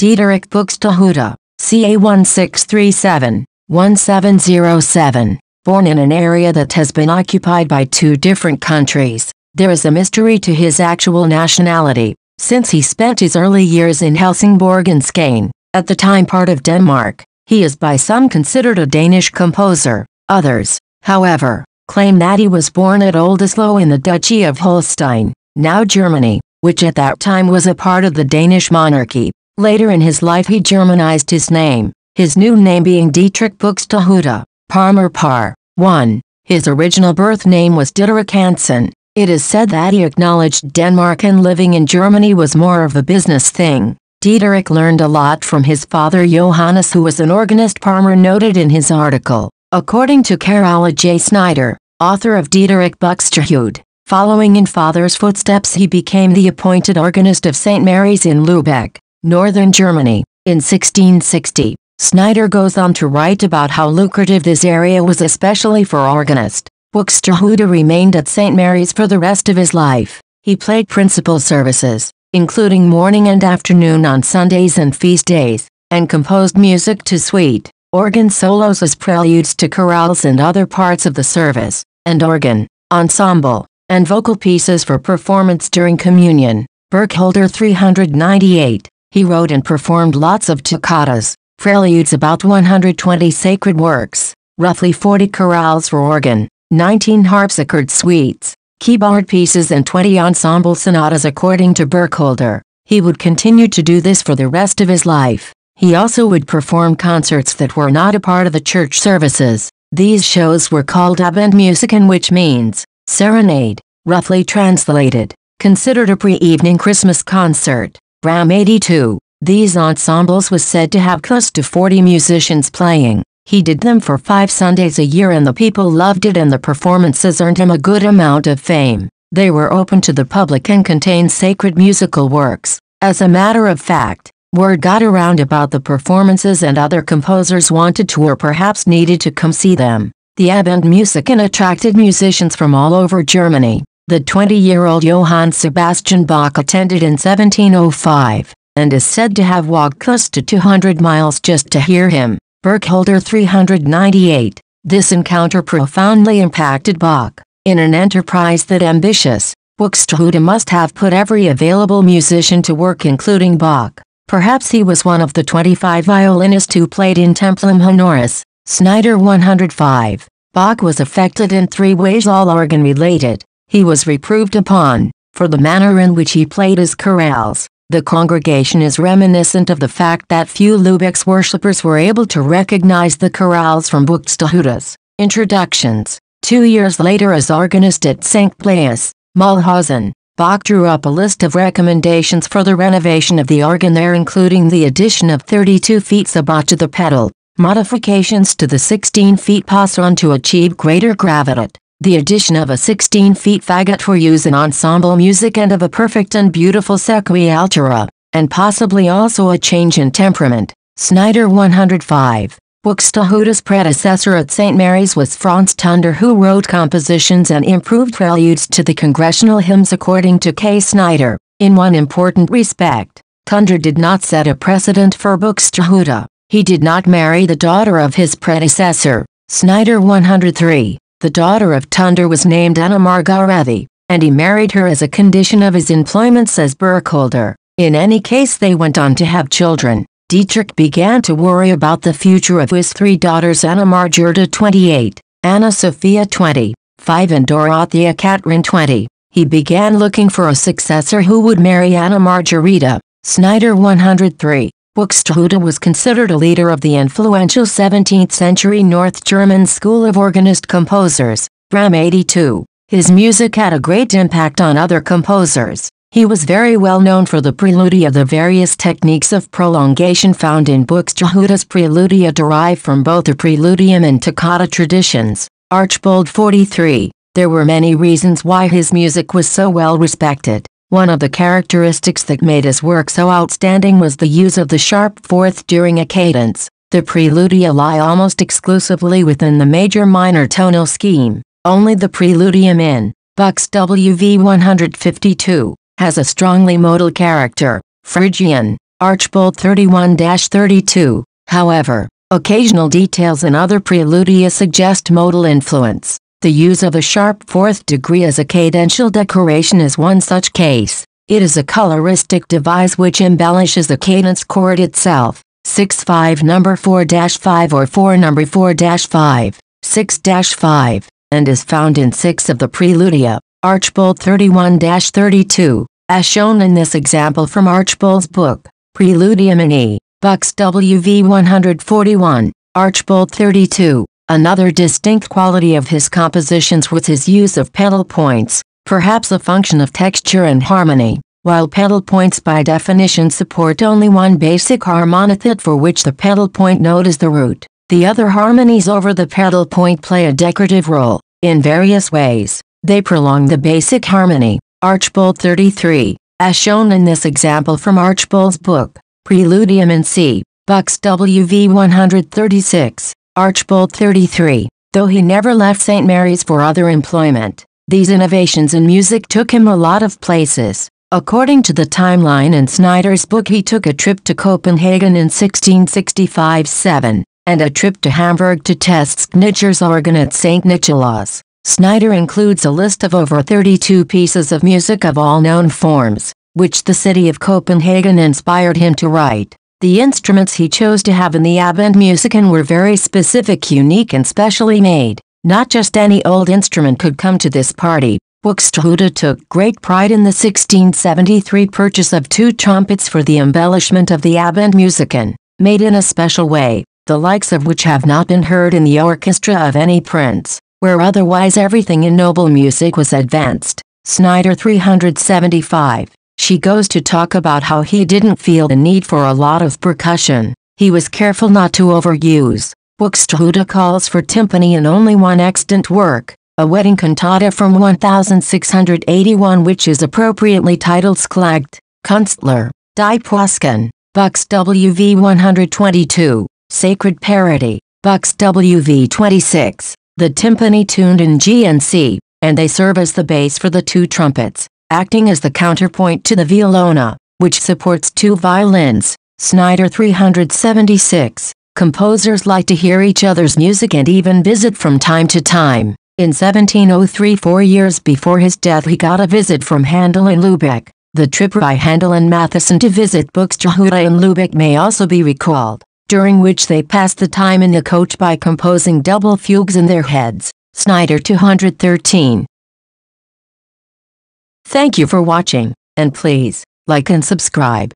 Diederik Buxtehude, CA 1637, 1707. Born in an area that has been occupied by two different countries, there is a mystery to his actual nationality, since he spent his early years in Helsingborg and Skane, at the time part of Denmark. He is by some considered a Danish composer, others, however, claim that he was born at Oldesloe in the Duchy of Holstein, now Germany, which at that time was a part of the Danish monarchy. Later in his life he Germanized his name, his new name being Dietrich Buxtehude, Parmer Par. 1. His original birth name was Dietrich Hansen. It is said that he acknowledged Denmark and living in Germany was more of a business thing. Dietrich learned a lot from his father Johannes who was an organist Parmer noted in his article. According to Carola J. Snyder, author of Dietrich Buxtehude, following in father's footsteps he became the appointed organist of St. Mary's in Lubeck northern Germany. In 1660, Snyder goes on to write about how lucrative this area was especially for organist. Buxtehude remained at St. Mary's for the rest of his life. He played principal services, including morning and afternoon on Sundays and feast days, and composed music to suite, organ solos as preludes to chorales and other parts of the service, and organ, ensemble, and vocal pieces for performance during communion. Burkholder 398 he wrote and performed lots of toccatas, preludes about 120 sacred works, roughly 40 chorales for organ, 19 harpsichord suites, keyboard pieces and 20 ensemble sonatas according to Burkholder. He would continue to do this for the rest of his life. He also would perform concerts that were not a part of the church services. These shows were called Abendmusiken which means serenade, roughly translated, considered a pre-evening Christmas concert. RAM 82. These ensembles was said to have close to 40 musicians playing. He did them for five Sundays a year and the people loved it and the performances earned him a good amount of fame. They were open to the public and contained sacred musical works. As a matter of fact, word got around about the performances and other composers wanted to or perhaps needed to come see them. The Abend and attracted musicians from all over Germany. The 20-year-old Johann Sebastian Bach attended in 1705, and is said to have walked close to 200 miles just to hear him. Burkholder 398. This encounter profoundly impacted Bach. In an enterprise that ambitious, Buxtehude must have put every available musician to work including Bach. Perhaps he was one of the 25 violinists who played in Templum Honoris, Snyder 105. Bach was affected in three ways all organ related. He was reproved upon, for the manner in which he played his chorales. The congregation is reminiscent of the fact that few Lubec's worshippers were able to recognize the chorales from Buxtehude's introductions. Two years later as organist at St. Blais, Mulhausen, Bach drew up a list of recommendations for the renovation of the organ there including the addition of 32 feet sabbat to the pedal, modifications to the 16 feet passeron to achieve greater gravitate, the addition of a 16-feet fagot for use in ensemble music and of a perfect and beautiful sequialtura, and possibly also a change in temperament. Snyder 105. Buxtehude's predecessor at St. Mary's was Franz Tunder who wrote compositions and improved preludes to the congressional hymns according to K. Snyder. In one important respect, Tunder did not set a precedent for Buxtehude. He did not marry the daughter of his predecessor. Snyder 103 the daughter of Tunder was named Anna Margarethi, and he married her as a condition of his employment says Burkholder. In any case they went on to have children. Dietrich began to worry about the future of his three daughters Anna Margerda 28, Anna Sophia twenty-five; and Dorothea Catherine 20. He began looking for a successor who would marry Anna Margarita, Snyder 103. Buxtehude was considered a leader of the influential 17th-century North German school of organist composers, Ram 82. His music had a great impact on other composers. He was very well known for the preludia the various techniques of prolongation found in Buxtehude's preludia derive from both the preludium and toccata traditions. Archbold 43. There were many reasons why his music was so well respected. One of the characteristics that made his work so outstanding was the use of the sharp fourth during a cadence. The preludia lie almost exclusively within the major-minor tonal scheme. Only the preludium in Buck's WV 152 has a strongly modal character. Phrygian, Archbold 31-32, however, occasional details in other preludia suggest modal influence. The use of a sharp fourth degree as a cadential decoration is one such case. It is a coloristic device which embellishes the cadence chord itself. 6-5 number 4-5 or 4 number 4-5, 6-5, and is found in 6 of the Preludia, Archbold 31-32, as shown in this example from Archbold's book, Preludium in E, Bucks WV 141, Archbold 32. Another distinct quality of his compositions was his use of pedal points, perhaps a function of texture and harmony. While pedal points by definition support only one basic harmonithed for which the pedal point note is the root, the other harmonies over the pedal point play a decorative role, in various ways. They prolong the basic harmony, Archbold 33, as shown in this example from Archbold's book, Preludium in C, Bucks WV 136. Archbold 33, though he never left St. Mary's for other employment. These innovations in music took him a lot of places. According to the timeline in Snyder's book he took a trip to Copenhagen in 1665-7, and a trip to Hamburg to test Schnitzer's organ at St. Nicholas. Snyder includes a list of over 32 pieces of music of all known forms, which the city of Copenhagen inspired him to write. The instruments he chose to have in the Musiken were very specific, unique and specially made. Not just any old instrument could come to this party. Buxtehude took great pride in the 1673 purchase of two trumpets for the embellishment of the Musiken, made in a special way, the likes of which have not been heard in the orchestra of any prince, where otherwise everything in noble music was advanced. Snyder 375 she goes to talk about how he didn't feel the need for a lot of percussion. He was careful not to overuse. Buxtehude calls for timpani in only one extant work, a wedding cantata from 1681 which is appropriately titled Sklagt, Kunstler, Die Poisken, Bucks WV 122, Sacred Parody, Bucks WV 26, the timpani tuned in G and C, and they serve as the bass for the two trumpets acting as the counterpoint to the violona, which supports two violins. Snyder 376. Composers like to hear each other's music and even visit from time to time. In 1703, four years before his death, he got a visit from Handel in Lubeck. The trip by Handel and Matheson to visit Buxtehude in Lubeck may also be recalled, during which they passed the time in the coach by composing double fugues in their heads. Snyder 213. Thank you for watching, and please, like and subscribe.